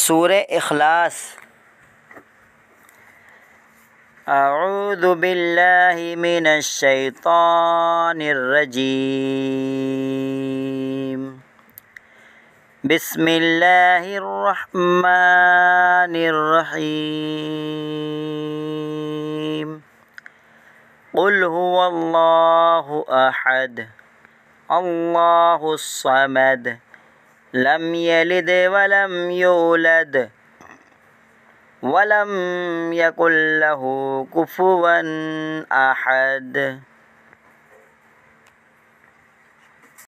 سورہ اخلاص اعوذ باللہ من الشیطان الرجیم بسم اللہ الرحمن الرحیم قل هو اللہ احد اللہ الصمد لم يلد ولم يولد ولم يكن له كفوا أحد